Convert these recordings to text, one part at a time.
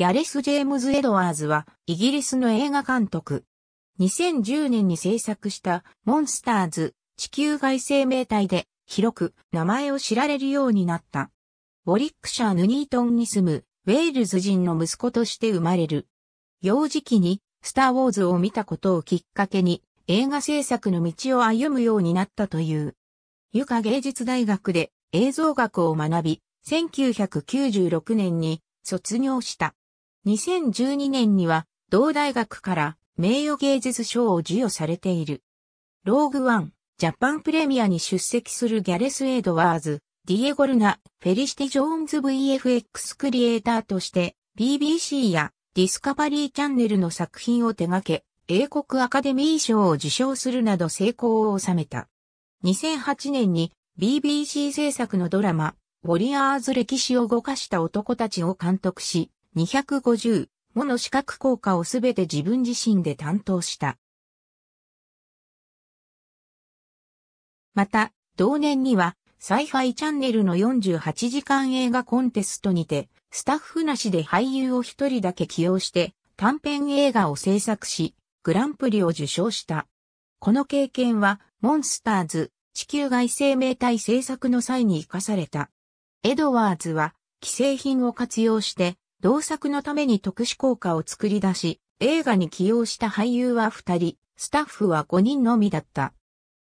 ギャレス・ジェームズ・エドワーズは、イギリスの映画監督。2010年に制作した、モンスターズ、地球外生命体で、広く名前を知られるようになった。ウォリックシャー・ヌニートンに住む、ウェールズ人の息子として生まれる。幼児期に、スター・ウォーズを見たことをきっかけに、映画制作の道を歩むようになったという。床芸術大学で映像学を学び、1996年に卒業した。2012年には同大学から名誉芸術賞を授与されている。ローグワン、ジャパンプレミアに出席するギャレス・エイドワーズ、ディエゴルナ、フェリシテ・ィ・ジョーンズ VFX クリエイターとして BBC やディスカバリーチャンネルの作品を手掛け、英国アカデミー賞を受賞するなど成功を収めた。2008年に BBC 制作のドラマ、ウォリアーズ歴史を動かした男たちを監督し、250もの視覚効果をすべて自分自身で担当した。また、同年には、サイファイチャンネルの48時間映画コンテストにて、スタッフなしで俳優を一人だけ起用して、短編映画を制作し、グランプリを受賞した。この経験は、モンスターズ、地球外生命体制作の際に活かされた。エドワーズは、既製品を活用して、同作のために特殊効果を作り出し、映画に起用した俳優は2人、スタッフは5人のみだった。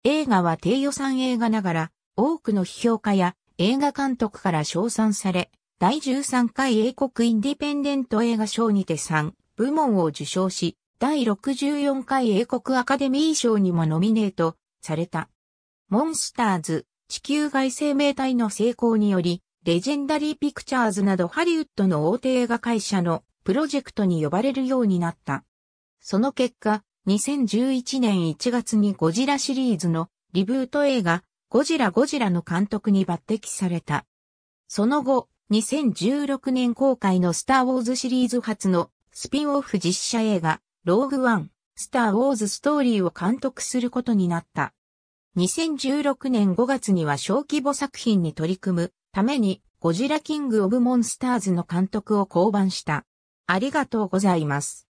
映画は低予算映画ながら、多くの批評家や映画監督から称賛され、第13回英国インディペンデント映画賞にて3部門を受賞し、第64回英国アカデミー賞にもノミネートされた。モンスターズ、地球外生命体の成功により、レジェンダリーピクチャーズなどハリウッドの大手映画会社のプロジェクトに呼ばれるようになった。その結果、2011年1月にゴジラシリーズのリブート映画ゴジラゴジラの監督に抜擢された。その後、2016年公開のスターウォーズシリーズ初のスピンオフ実写映画ローグワンスターウォーズストーリーを監督することになった。2016年5月には小規模作品に取り組むために、ゴジラキング・オブ・モンスターズの監督を降板した。ありがとうございます。